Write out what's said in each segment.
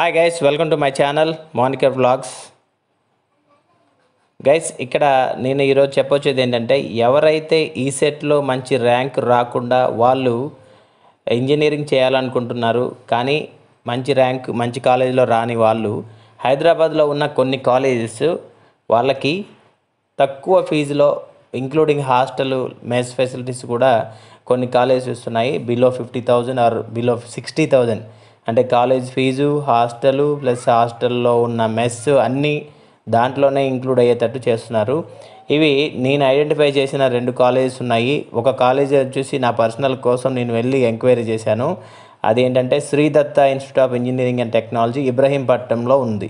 hi guys welcome to my channel మోనికర్ vlogs guys ఇక్కడ నేను ఈరోజు చెప్పొచ్చేది ఏంటంటే ఎవరైతే ఈ సెట్లో మంచి ర్యాంక్ రాకుండా వాళ్ళు ఇంజనీరింగ్ చేయాలనుకుంటున్నారు కానీ మంచి ర్యాంక్ మంచి కాలేజీలో రాని వాళ్ళు హైదరాబాద్లో ఉన్న కొన్ని కాలేజెస్ వాళ్ళకి తక్కువ ఫీజులో ఇంక్లూడింగ్ హాస్టల్ మెస్ ఫెసిలిటీస్ కూడా కొన్ని కాలేజెస్ ఇస్తున్నాయి below fifty thousand or below sixty thousand అంటే కాలేజ్ ఫీజు హాస్టలు ప్లస్ హాస్టల్లో ఉన్న మెస్ అన్నీ దాంట్లోనే ఇంక్లూడ్ అయ్యేటట్టు చేస్తున్నారు ఇవి నేను ఐడెంటిఫై చేసిన రెండు కాలేజెస్ ఉన్నాయి ఒక కాలేజ్ వచ్చేసి నా పర్సనల్ కోసం నేను వెళ్ళి ఎంక్వైరీ చేశాను అదేంటంటే Sridatta institute of engineering and technology ఇబ్రహీంపట్నంలో ఉంది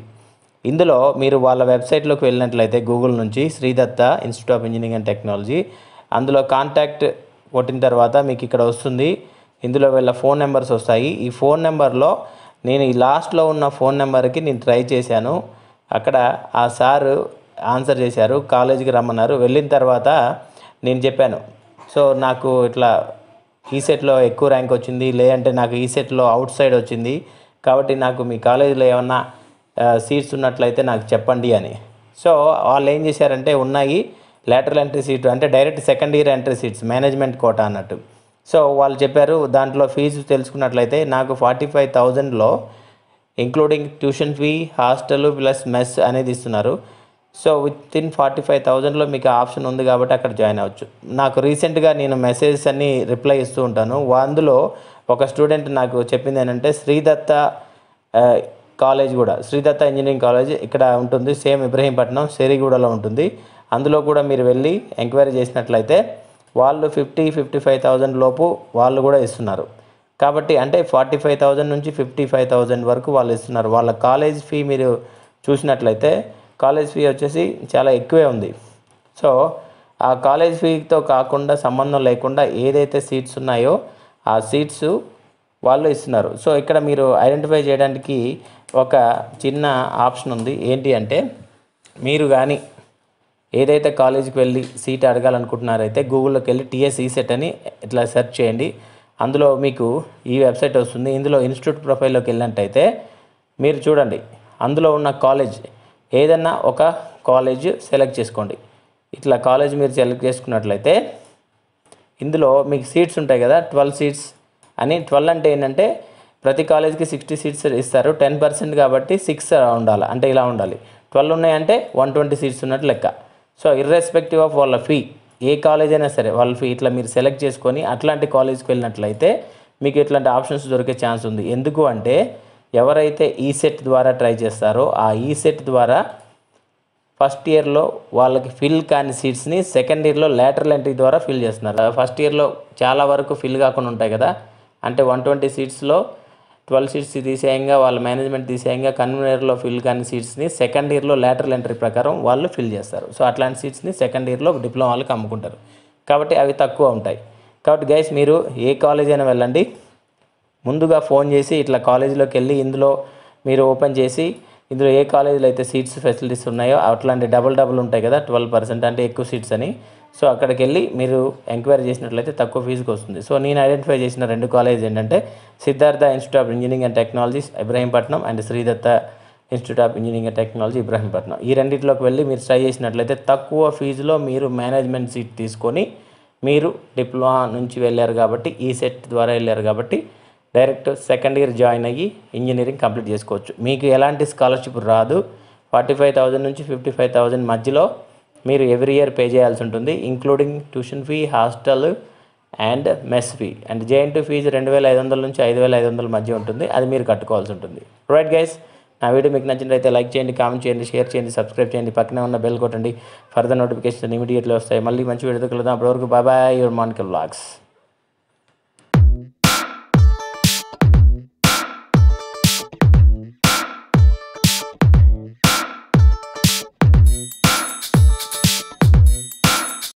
ఇందులో మీరు వాళ్ళ వెబ్సైట్లోకి వెళ్ళినట్లయితే గూగుల్ నుంచి Sridatta institute of engineering and technology అందులో కాంటాక్ట్ కొట్టిన తర్వాత మీకు ఇక్కడ వస్తుంది ఇందులో వీళ్ళ ఫోన్ నెంబర్స్ వస్తాయి ఈ ఫోన్ నెంబర్లో నేను ఈ లాస్ట్లో ఉన్న ఫోన్ నెంబర్కి నేను ట్రై చేశాను అక్కడ ఆ సారు ఆన్సర్ చేశారు కాలేజీకి రమ్మన్నారు వెళ్ళిన తర్వాత నేను చెప్పాను సో నాకు ఇట్లా ఈ సెట్లో ఎక్కువ ర్యాంక్ వచ్చింది లేదంటే నాకు ఈ సెట్లో అవుట్ సైడ్ వచ్చింది కాబట్టి నాకు మీ కాలేజీలో ఏమన్నా సీట్స్ ఉన్నట్లయితే నాకు చెప్పండి అని సో వాళ్ళు ఏం చేశారంటే ఉన్నాయి లేటరల్ ఎంట్రీ సీట్ అంటే direct second year entry seats management quota అన్నట్టు సో వాళ్ళు చెప్పారు దాంట్లో ఫీజు తెలుసుకున్నట్లయితే నాకు ఫార్టీ ఫైవ్ థౌజండ్లో including tuition fee hostel plus mess అనేది ఇస్తున్నారు so with in forty five థౌజండ్లో మీకు ఆప్షన్ ఉంది కాబట్టి అక్కడ జాయిన్ అవ్వచ్చు నాకు రీసెంట్గా నేను మెసేజెస్ అన్ని రిప్లై ఇస్తూ ఉంటాను అందులో ఒక స్టూడెంట్ నాకు చెప్పింది ఏంటంటే శ్రీదత్త కాలేజ్ కూడా శ్రీదత్త ఇంజనీరింగ్ కాలేజ్ ఇక్కడ ఉంటుంది సేమ్ ఇబ్రహీంపట్నం సిరిగూడలో ఉంటుంది అందులో కూడా మీరు వెళ్ళి ఎంక్వైరీ చేసినట్లయితే వాళ్ళు ఫిఫ్టీ ఫిఫ్టీ ఫైవ్ థౌజండ్ లోపు వాళ్ళు కూడా ఇస్తున్నారు కాబట్టి అంటే ఫార్టీ ఫైవ్ థౌజండ్ నుంచి ఫిఫ్టీ ఫైవ్ థౌజండ్ వరకు వాళ్ళు ఇస్తున్నారు వాళ్ళ కాలేజ్ ఫీ మీరు చూసినట్లయితే కాలేజ్ ఫీ వచ్చేసి చాలా ఎక్కువే ఉంది సో ఆ కాలేజ్ ఫీతో కాకుండా సంబంధం లేకుండా ఏదైతే సీట్స్ ఉన్నాయో ఆ సీట్స్ వాళ్ళు ఇస్తున్నారు సో ఇక్కడ మీరు ఐడెంటిఫై చేయడానికి ఒక చిన్న ఆప్షన్ ఉంది ఏంటి అంటే మీరు కానీ ఏదైతే కాలేజీకి వెళ్ళి సీట్ అడగాలనుకుంటున్నారైతే గూగుల్లోకి వెళ్ళి టీఎస్ ఈసెట్ e అని ఇట్లా సెర్చ్ చేయండి అందులో మీకు ఈ వెబ్సైట్ వస్తుంది ఇందులో ఇన్స్టిట్యూట్ ప్రొఫైల్లోకి వెళ్ళినట్టయితే మీరు చూడండి అందులో ఉన్న కాలేజ్ ఏదన్నా ఒక కాలేజ్ సెలెక్ట్ చేసుకోండి ఇట్లా కాలేజ్ మీరు సెలెక్ట్ చేసుకున్నట్లయితే ఇందులో మీకు సీట్స్ ఉంటాయి కదా ట్వెల్వ్ సీట్స్ అని ట్వెల్వ్ అంటే ఏంటంటే ప్రతి కాలేజ్కి సిక్స్టీ సీట్స్ ఇస్తారు టెన్ పర్సెంట్ కాబట్టి సిక్స్ ఉండాలి అంటే ఇలా ఉండాలి ట్వెల్వ్ ఉన్నాయంటే వన్ ట్వంటీ సీట్స్ ఉన్నట్టు లెక్క సో ఇర్రెస్పెక్టివ్ ఆఫ్ వాళ్ళ ఫీ ఏ కాలేజ్ అయినా సరే వాళ్ళ ఫీ ఇట్లా మీరు సెలెక్ట్ చేసుకొని అట్లాంటి కాలేజ్కి వెళ్ళినట్లయితే మీకు ఇట్లాంటి ఆప్షన్స్ దొరికే ఛాన్స్ ఉంది ఎందుకు అంటే ఎవరైతే ఈసెట్ ద్వారా ట్రై చేస్తారో ఆ ఈసెట్ ద్వారా ఫస్ట్ ఇయర్లో వాళ్ళకి ఫిల్ కాని సీట్స్ని సెకండ్ ఇయర్లో లేటరల్ ఎంట్రీ ద్వారా ఫిల్ చేస్తున్నారు ఫస్ట్ ఇయర్లో చాలా వరకు ఫిల్ కాకుండా ఉంటాయి కదా అంటే వన్ ట్వంటీ సీట్స్లో ట్వెల్వ్ సీట్స్ తీసేయంగా వాళ్ళ మేనేజ్మెంట్ తీసేయంగా కన్వీనర్లో ఫిల్ కాని సీట్స్ని సెకండ్ ఇయర్లో లేటరల్ ఎంట్రీ ప్రకారం వాళ్ళు ఫిల్ చేస్తారు సో అట్లాంటి సీట్స్ని సెకండ్ ఇయర్లో వాళ్ళకి అమ్ముకుంటారు కాబట్టి అవి తక్కువ ఉంటాయి కాబట్టి గైస్ మీరు ఏ కాలేజ్ అయినా వెళ్ళండి ముందుగా ఫోన్ చేసి ఇట్లా కాలేజీలోకి వెళ్ళి ఇందులో మీరు ఓపెన్ చేసి ఇందులో ఏ కాలేజీలో అయితే సీట్స్ ఫెసిలిటీస్ ఉన్నాయో అట్లాంటి డబుల్ డబుల్ ఉంటాయి కదా ట్వెల్వ్ పర్సెంట్ అంటే ఎక్కువ సీట్స్ అని సో అక్కడికి వెళ్ళి మీరు ఎంక్వైరీ చేసినట్లయితే తక్కువ ఫీజుకి వస్తుంది సో నేను ఐడెంటిఫై చేసిన రెండు కాలేజ్ ఏంటంటే Siddhartha institute of engineering and technologies Ibrahimpatnam and Sridatta institute of engineering and technology Ibrahimpatnam ఈ రెండింటిలోకి వెళ్ళి మీరు ట్రై చేసినట్లయితే తక్కువ ఫీజులో మీరు మేనేజ్మెంట్ సీట్ తీసుకొని మీరు డిప్లొమా నుంచి వెళ్ళారు కాబట్టి ఈ సెట్ ద్వారా వెళ్ళారు కాబట్టి డైరెక్ట్ సెకండ్ ఇయర్ జాయిన్ అయ్యి ఇంజనీరింగ్ కంప్లీట్ చేసుకోవచ్చు మీకు ఎలాంటి స్కాలర్షిప్ రాదు ఫార్టీ ఫైవ్ థౌజండ్ నుంచి ఫిఫ్టీ ఫైవ్ థౌజండ్ మధ్యలో మీరు ఎవ్రీ ఇయర్ పే చేయాల్సి ఉంటుంది including tuition fee hostel and mess fee and JNT fees రెండు వేల ఐదు వందల నుంచి ఐదు వేల ఐదు వందల మధ్య ఉంటుంది అది మీరు కట్టుకోవాల్సి ఉంటుంది రైట్ గైస్ నా వీడియో మీకు నచ్చినట్లయితే లైక్ చేయండి కామెంట్ చేయండి షేర్ చేయండి సబ్స్క్రైబ్ చేయండి పక్కనే ఉన్న బెల్ కొట్టండి ఫర్దర్ నోటిఫికేషన్ ఇమీడియట్లీ వస్తాయి మళ్ళీ మంచి వీడియోతో కలుద్దాం అప్పటివరకు బాబాయ్ యువర్ మాన్కి వ్లాగ్స్